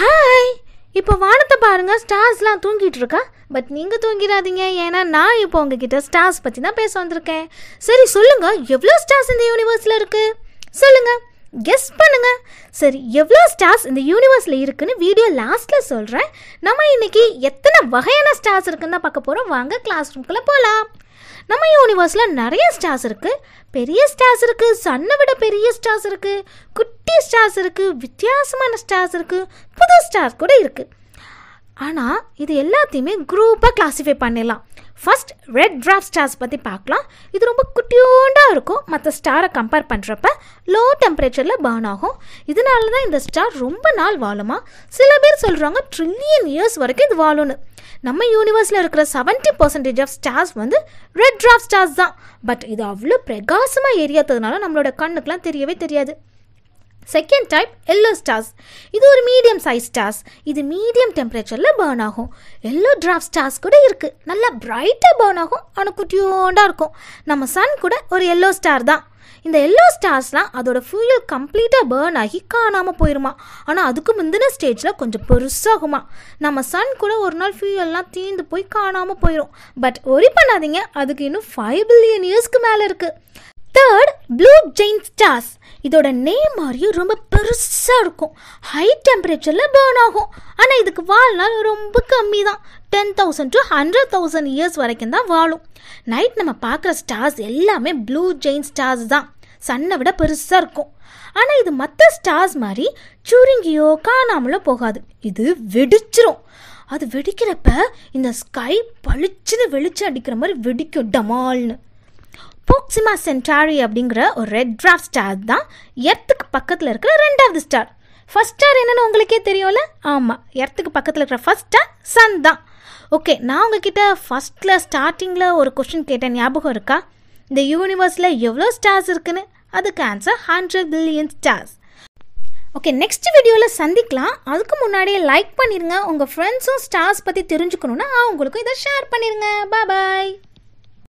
hi இப்போ வானத்தை பாருங்க ஸ்டார்ஸ்லாம் தூங்கிட்டு இருக்கா பட் நீங்கள் தூங்கிடாதீங்க ஏன்னா நான் இப்போ உங்ககிட்ட ஸ்டார்ஸ் பற்றி தான் பேச வந்திருக்கேன் சரி சொல்லுங்க எவ்வளோ ஸ்டார்ஸ் இந்த யூனிவர்ஸில் இருக்கு சொல்லுங்க கெஸ் பண்ணுங்க சரி எவ்வளோ ஸ்டார்ஸ் இந்த யூனிவர்ஸில் இருக்குன்னு வீடியோ லாஸ்ட்டில் சொல்கிறேன் நம்ம இன்னைக்கு எத்தனை வகையான ஸ்டார்ஸ் இருக்குன்னு தான் பார்க்க போகிறோம் வாங்க கிளாஸ் ரூம்குள்ள போகலாம் நம்ம யூனிவர்ஸில் நிறைய ஸ்டார்ஸ் இருக்குது பெரிய ஸ்டார்ஸ் இருக்குது சன்னை விட பெரிய ஸ்டார்ஸ் இருக்குது குட்டி ஸ்டார்ஸ் இருக்குது வித்தியாசமான ஸ்டார்ஸ் இருக்குது புது ஸ்டார் கூட இருக்குது ஆனால் இது எல்லாத்தையுமே குரூப்பாக கிளாஸிஃபை பண்ணிடலாம் ஃபஸ்ட் ரெட் ட்ராப் ஸ்டார்ஸ் பற்றி பார்க்கலாம் இது ரொம்ப குட்டியோண்டாக இருக்கும் மற்ற ஸ்டாரை கம்பேர் பண்ணுறப்ப லோ டெம்பரேச்சரில் பேர்ன் ஆகும் இதனால தான் இந்த ஸ்டார் ரொம்ப நாள் வாழுமா சில பேர் சொல்கிறாங்க ட்ரில்லியன் இயர்ஸ் வரைக்கும் இது வாழும்னு நம்ம யூனிவர்ஸில் இருக்கிற செவன்ட்டி பர்சன்டேஜ் ஆஃப் ஸ்டார்ஸ் வந்து ரெட் ட்ராப் ஸ்டார்ஸ் தான் பட் இது அவ்வளோ பிரகாசமாக எரியாததுனால நம்மளோட கண்ணுக்கெலாம் தெரியவே தெரியாது செகண்ட் டைப் எல்லோ ஸ்டார்ஸ் இது ஒரு மீடியம் சைஸ் ஸ்டார்ஸ் இது மீடியம் டெம்பரேச்சரில் பேர்ன் ஆகும் எல்லோ டிராஃப்ட் ஸ்டார்ஸ் கூட இருக்குது நல்லா பிரைட்டாக பேர்ன் ஆகும் ஆனால் குட்டியோண்டாக இருக்கும் நம்ம சன் கூட ஒரு எல்லோ ஸ்டார் தான் இந்த எல்லோ ஸ்டார்ஸ்லாம் அதோட ஃபியூயல் கம்ப்ளீட்டாக பேர்ன் ஆகி காணாமல் போயிருமா ஆனால் அதுக்கு முந்தின ஸ்டேஜில் கொஞ்சம் பெருசாகுமா நம்ம சன் கூட ஒரு நாள் ஃபியூயல்லாம் தீந்து போய் காணாமல் போயிடும் பட் ஒரி பண்ணாதீங்க அதுக்கு இன்னும் ஃபைவ் பில்லியன் இயர்ஸ்க்கு மேலே இருக்குது தேர்ட் ப்ளூ ஜெயின் ஸ்டார்ஸ் இதோட நேம் மாதிரியும் ரொம்ப பெருசாக இருக்கும் ஹை டெம்பரேச்சரில் பேர்ன் ஆகும் ஆனால் இதுக்கு வாழ்நாள் ரொம்ப கம்மி தான் ten thousand to hundred thousand years வரைக்கும் தான் வாழும் நைட் நம்ம பார்க்குற ஸ்டார்ஸ் எல்லாமே ப்ளூ ஜெயின் ஸ்டார்ஸ் தான் சன்னை விட பெருசாக இருக்கும் ஆனால் இது மற்ற ஸ்டார்ஸ் மாதிரி சுருங்கியோ காணாமலோ போகாது இது வெடிச்சிரும் அது வெடிக்கிறப்ப இந்த ஸ்கை பளிச்சுன்னு வெளிச்சம் அடிக்கிற மாதிரி வெடிக்கும் டமால்னு போக்சிமா சென்டாரி அப்படிங்கிற ஒரு ரெட் டிராஃப்ட் ஸ்டார் தான் எர்த்துக்கு பக்கத்தில் இருக்கிற ரெண்டாவது ஸ்டார் ஃபர்ஸ்ட் ஸ்டார் என்னென்னு உங்களுக்கே தெரியும்ல ஆமாம் எர்த்துக்கு பக்கத்தில் இருக்கிற ஃபஸ்ட் ஸ்டார் சன் தான் ஓகே நான் உங்ககிட்ட ஃபஸ்ட்டில் ஸ்டார்டிங்கில் ஒரு கொஷின் கேட்டேன் ஞாபகம் இருக்கா இந்த யூனிவர்ஸில் எவ்வளோ ஸ்டார்ஸ் இருக்குன்னு அதுக்கு answer hundred billion stars okay next வீடியோவில் சந்திக்கலாம் அதுக்கு முன்னாடியே லைக் பண்ணிடுங்க உங்கள் ஃப்ரெண்ட்ஸும் ஸ்டார்ஸ் பற்றி தெரிஞ்சுக்கணுன்னா அவங்களுக்கும் இதை ஷேர் பண்ணிடுங்க பா பாய்